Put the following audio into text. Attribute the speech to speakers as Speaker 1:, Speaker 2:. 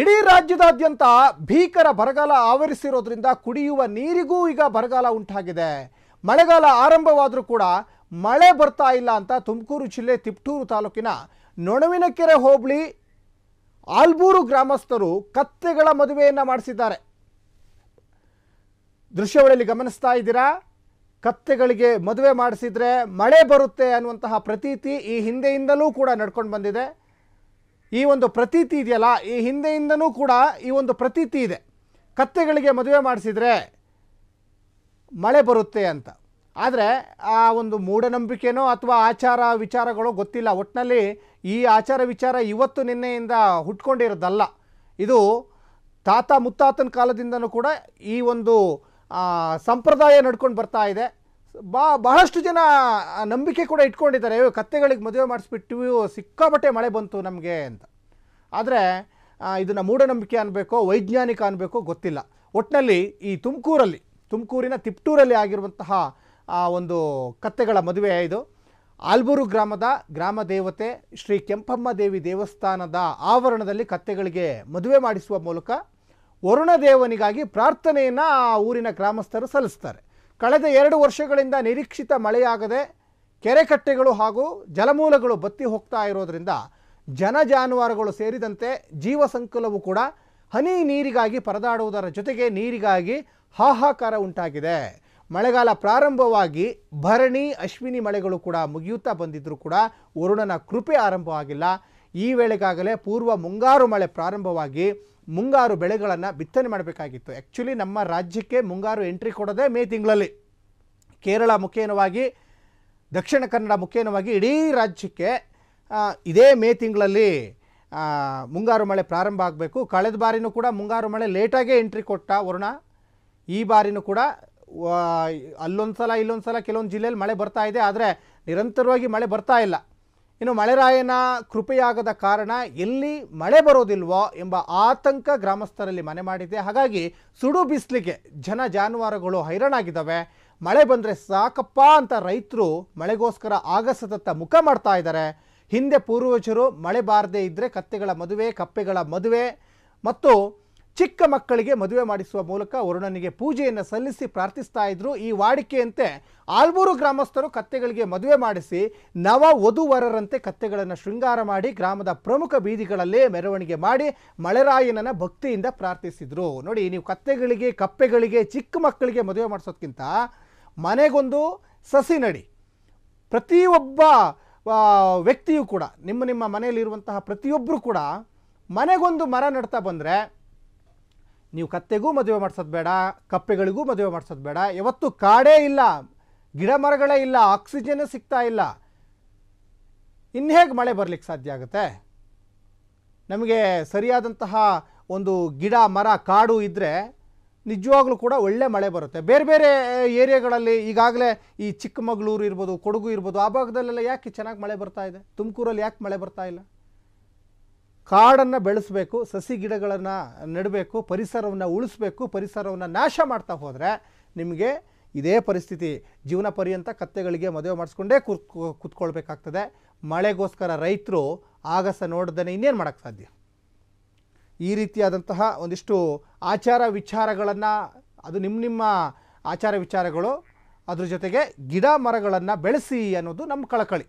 Speaker 1: ಇಡೀ ರಾಜ್ಯದಾದ್ಯಂತ ಭೀಕರ ಬರಗಾಲ ಆವರಿಸಿರೋದ್ರಿಂದ ಕುಡಿಯುವ ನೀರಿಗೂ ಈಗ ಬರಗಾಲ ಉಂಟಾಗಿದೆ ಮಳೆಗಾಲ ಆರಂಭವಾದರೂ ಕೂಡ ಮಳೆ ಬರ್ತಾ ಇಲ್ಲ ಅಂತ ತುಮಕೂರು ಜಿಲ್ಲೆ ತಿಪ್ಟೂರು ತಾಲೂಕಿನ ನೊಣವಿನಕೆರೆ ಹೋಬಳಿ ಆಲ್ಬೂರು ಗ್ರಾಮಸ್ಥರು ಕತ್ತೆಗಳ ಮದುವೆಯನ್ನು ಮಾಡಿಸಿದ್ದಾರೆ ದೃಶ್ಯಗಳಲ್ಲಿ ಗಮನಿಸ್ತಾ ಇದ್ದೀರಾ ಕತ್ತೆಗಳಿಗೆ ಮದುವೆ ಮಾಡಿಸಿದರೆ ಮಳೆ ಬರುತ್ತೆ ಅನ್ನುವಂತಹ ಪ್ರತೀತಿ ಈ ಹಿಂದೆಯಿಂದಲೂ ಕೂಡ ನಡ್ಕೊಂಡು ಬಂದಿದೆ ಈ ಒಂದು ಪ್ರತೀತಿ ಇದೆಯಲ್ಲ ಈ ಹಿಂದೆಯಿಂದನೂ ಕೂಡ ಈ ಒಂದು ಪ್ರತೀತಿ ಇದೆ ಕತ್ತೆಗಳಿಗೆ ಮದುವೆ ಮಾಡಿಸಿದರೆ ಮಳೆ ಬರುತ್ತೆ ಅಂತ ಆದರೆ ಆ ಒಂದು ಮೂಢನಂಬಿಕೆನೋ ಅಥವಾ ಆಚಾರ ವಿಚಾರಗಳು ಗೊತ್ತಿಲ್ಲ ಒಟ್ಟಿನಲ್ಲಿ ಈ ಆಚಾರ ವಿಚಾರ ಇವತ್ತು ನಿನ್ನೆಯಿಂದ ಹುಟ್ಕೊಂಡಿರೋದಲ್ಲ ಇದು ತಾತ ಮುತ್ತಾತನ ಕಾಲದಿಂದನೂ ಕೂಡ ಈ ಒಂದು ಸಂಪ್ರದಾಯ ನಡ್ಕೊಂಡು ಬರ್ತಾ ಇದೆ ಬಾ ಬಹಳಷ್ಟು ಜನ ನಂಬಿಕೆ ಕೂಡ ಇಟ್ಕೊಂಡಿದ್ದಾರೆ ಕತ್ತೆಗಳಿಗೆ ಮದುವೆ ಮಾಡಿಸ್ಬಿಟ್ಟು ಸಿಕ್ಕಾಪಟ್ಟೆ ಮಳೆ ಬಂತು ನಮಗೆ ಅಂತ ಆದರೆ ಇದನ್ನು ಮೂಢನಂಬಿಕೆ ಅನ್ನಬೇಕೋ ವೈಜ್ಞಾನಿಕ ಅನ್ಬೇಕೋ ಗೊತ್ತಿಲ್ಲ ಒಟ್ಟಿನಲ್ಲಿ ಈ ತುಮಕೂರಲ್ಲಿ ತುಮಕೂರಿನ ತಿಪ್ಟೂರಲ್ಲಿ ಆಗಿರುವಂತಹ ಒಂದು ಕತ್ತೆಗಳ ಮದುವೆ ಇದು ಆಲ್ಬೂರು ಗ್ರಾಮದ ಗ್ರಾಮ ದೇವತೆ ಶ್ರೀ ಕೆಂಪಮ್ಮ ದೇವಿ ದೇವಸ್ಥಾನದ ಆವರಣದಲ್ಲಿ ಕತ್ತೆಗಳಿಗೆ ಮದುವೆ ಮಾಡಿಸುವ ಮೂಲಕ ವರುಣ ದೇವನಿಗಾಗಿ ಪ್ರಾರ್ಥನೆಯನ್ನು ಆ ಊರಿನ ಗ್ರಾಮಸ್ಥರು ಸಲ್ಲಿಸ್ತಾರೆ ಕಳೆದ ಎರಡು ವರ್ಷಗಳಿಂದ ನಿರೀಕ್ಷಿತ ಮಳೆಯಾಗದೆ ಕೆರೆಕಟ್ಟೆಗಳು ಹಾಗೂ ಜಲಮೂಲಗಳು ಬತ್ತಿ ಹೋಗ್ತಾ ಇರೋದ್ರಿಂದ ಜನ ಜಾನುವಾರುಗಳು ಸೇರಿದಂತೆ ಜೀವ ಸಂಕುಲವು ಕೂಡ ಹನಿ ನೀರಿಗಾಗಿ ಪರದಾಡುವುದರ ಜೊತೆಗೆ ನೀರಿಗಾಗಿ ಹಾಹಾಕಾರ ಉಂಟಾಗಿದೆ ಮಳೆಗಾಲ ಪ್ರಾರಂಭವಾಗಿ ಭರಣಿ ಅಶ್ವಿನಿ ಮಳೆಗಳು ಕೂಡ ಮುಗಿಯುತ್ತಾ ಬಂದಿದ್ದರೂ ಕೂಡ ವರುಣನ ಕೃಪೆ ಆರಂಭವಾಗಿಲ್ಲ ಈ ವೇಳೆಗಾಗಲೇ ಪೂರ್ವ ಮುಂಗಾರು ಮಳೆ ಪ್ರಾರಂಭವಾಗಿ ಮುಂಗಾರು ಬೆಳೆಗಳನ್ನು ಬಿತ್ತನೆ ಮಾಡಬೇಕಾಗಿತ್ತು ಆ್ಯಕ್ಚುಲಿ ನಮ್ಮ ರಾಜ್ಯಕ್ಕೆ ಮುಂಗಾರು ಎಂಟ್ರಿ ಕೊಡೋದೇ ಮೇ ತಿಂಗಳಲ್ಲಿ ಕೇರಳ ಮುಖೇನವಾಗಿ ದಕ್ಷಿಣ ಕನ್ನಡ ಮುಖೇನವಾಗಿ ಇಡೀ ರಾಜ್ಯಕ್ಕೆ ಇದೇ ಮೇ ತಿಂಗಳಲ್ಲಿ ಮುಂಗಾರು ಮಳೆ ಪ್ರಾರಂಭ ಆಗಬೇಕು ಕಳೆದ ಬಾರಿನೂ ಕೂಡ ಮುಂಗಾರು ಮಳೆ ಲೇಟಾಗೇ ಎಂಟ್ರಿ ಕೊಟ್ಟ ವರುಣ ಈ ಬಾರಿನೂ ಕೂಡ ಅಲ್ಲೊಂದು ಸಲ ಇಲ್ಲೊಂದು ಸಲ ಕೆಲವೊಂದು ಜಿಲ್ಲೆಯಲ್ಲಿ ಮಳೆ ಬರ್ತಾ ಇದೆ ಆದರೆ ನಿರಂತರವಾಗಿ ಮಳೆ ಬರ್ತಾ ಇಲ್ಲ ಇನ್ನು ಮಳೆರಾಯನ ಕೃಪೆಯಾಗದ ಕಾರಣ ಎಲ್ಲಿ ಮಳೆ ಬರೋದಿಲ್ವೋ ಎಂಬ ಆತಂಕ ಗ್ರಾಮಸ್ಥರಲ್ಲಿ ಮನೆ ಮಾಡಿದೆ ಹಾಗಾಗಿ ಸುಡು ಬಿಸಿಲಿಗೆ ಜನ ಜಾನುವಾರುಗಳು ಹೈರಾಣಾಗಿದ್ದಾವೆ ಮಳೆ ಬಂದರೆ ಸಾಕಪ್ಪ ಅಂತ ರೈತರು ಮಳೆಗೋಸ್ಕರ ಆಗಸದತ್ತ ಮುಖ ಮಾಡ್ತಾ ಇದ್ದಾರೆ ಹಿಂದೆ ಪೂರ್ವಜರು ಮಳೆ ಬಾರದೇ ಇದ್ದರೆ ಕತ್ತೆಗಳ ಮದುವೆ ಕಪ್ಪೆಗಳ ಮದುವೆ ಮತ್ತು ಚಿಕ್ಕ ಮಕ್ಕಳಿಗೆ ಮದುವೆ ಮಾಡಿಸುವ ಮೂಲಕ ವರುಣನಿಗೆ ಪೂಜೆಯನ್ನು ಸಲ್ಲಿಸಿ ಪ್ರಾರ್ಥಿಸ್ತಾ ಇದ್ರು ಈ ವಾಡಿಕೆಯಂತೆ ಆಲ್ಮೂರು ಗ್ರಾಮಸ್ಥರು ಕತ್ತೆಗಳಿಗೆ ಮದುವೆ ಮಾಡಿಸಿ ನವ ವಧುವರರಂತೆ ಕತ್ತೆಗಳನ್ನು ಶೃಂಗಾರ ಮಾಡಿ ಗ್ರಾಮದ ಪ್ರಮುಖ ಬೀದಿಗಳಲ್ಲೇ ಮೆರವಣಿಗೆ ಮಾಡಿ ಮಳೆರಾಯನನ ಭಕ್ತಿಯಿಂದ ಪ್ರಾರ್ಥಿಸಿದ್ರು ನೋಡಿ ನೀವು ಕತ್ತೆಗಳಿಗೆ ಕಪ್ಪೆಗಳಿಗೆ ಚಿಕ್ಕ ಮಕ್ಕಳಿಗೆ ಮದುವೆ ಮಾಡಿಸೋದಕ್ಕಿಂತ ಮನೆಗೊಂದು ಸಸಿ ನಡಿ ಪ್ರತಿಯೊಬ್ಬ ವ್ಯಕ್ತಿಯು ಕೂಡ ನಿಮ್ಮ ನಿಮ್ಮ ಮನೆಯಲ್ಲಿರುವಂತಹ ಪ್ರತಿಯೊಬ್ಬರು ಕೂಡ ಮನೆಗೊಂದು ಮರ ನಡ್ತಾ ಬಂದರೆ ನೀವು ಕತ್ತೆಗೂ ಮದುವೆ ಮಾಡಿಸೋದು ಬೇಡ ಕಪ್ಪೆಗಳಿಗೂ ಮದುವೆ ಮಾಡಿಸೋದು ಬೇಡ ಯಾವತ್ತು ಕಾಡೇ ಇಲ್ಲ ಗಿಡ ಮರಗಳೇ ಇಲ್ಲ ಆಕ್ಸಿಜನ್ ಸಿಗ್ತಾ ಇಲ್ಲ ಇನ್ನು ಹೇಗೆ ಮಳೆ ಬರಲಿಕ್ಕೆ ಸಾಧ್ಯ ಆಗುತ್ತೆ ನಮಗೆ ಸರಿಯಾದಂತಹ ಒಂದು ಗಿಡ ಮರ ಕಾಡು ಇದ್ದರೆ ನಿಜವಾಗ್ಲೂ ಕೂಡ ಒಳ್ಳೆ ಮಳೆ ಬರುತ್ತೆ ಬೇರೆ ಬೇರೆ ಏರಿಯಾಗಳಲ್ಲಿ ಈಗಾಗಲೇ ಈ ಚಿಕ್ಕಮಗಳೂರು ಇರ್ಬೋದು ಕೊಡಗು ಇರ್ಬೋದು ಆ ಭಾಗದಲ್ಲೆಲ್ಲ ಯಾಕೆ ಚೆನ್ನಾಗಿ ಮಳೆ ಬರ್ತಾ ಇದೆ ತುಮಕೂರಲ್ಲಿ ಯಾಕೆ ಮಳೆ ಬರ್ತಾ ಇಲ್ಲ ಕಾಡನ್ನು ಬೆಳೆಸಬೇಕು ಸಸಿ ಗಿಡಗಳನ್ನು ನೆಡಬೇಕು ಪರಿಸರವನ್ನು ಉಳಿಸ್ಬೇಕು ಪರಿಸರವನ್ನು ನಾಶ ಮಾಡ್ತಾ ಹೋದರೆ ನಿಮಗೆ ಇದೇ ಪರಿಸ್ಥಿತಿ ಜೀವನ ಪರ್ಯಂತ ಕತ್ತೆಗಳಿಗೆ ಮದುವೆ ಮಾಡಿಸ್ಕೊಂಡೇ ಕೂತ್ ಕೂತ್ಕೊಳ್ಬೇಕಾಗ್ತದೆ ಮಳೆಗೋಸ್ಕರ ರೈತರು ಆಗಸ ನೋಡ್ದೇ ಇನ್ನೇನು ಮಾಡೋಕ್ಕೆ ಸಾಧ್ಯ ಈ ರೀತಿಯಾದಂತಹ ಒಂದಿಷ್ಟು ಆಚಾರ ವಿಚಾರಗಳನ್ನು ಅದು ನಿಮ್ಮ ನಿಮ್ಮ ಆಚಾರ ವಿಚಾರಗಳು ಅದ್ರ ಜೊತೆಗೆ ಗಿಡ ಮರಗಳನ್ನು ಬೆಳೆಸಿ ಅನ್ನೋದು ನಮ್ಮ ಕಳಕಳಿ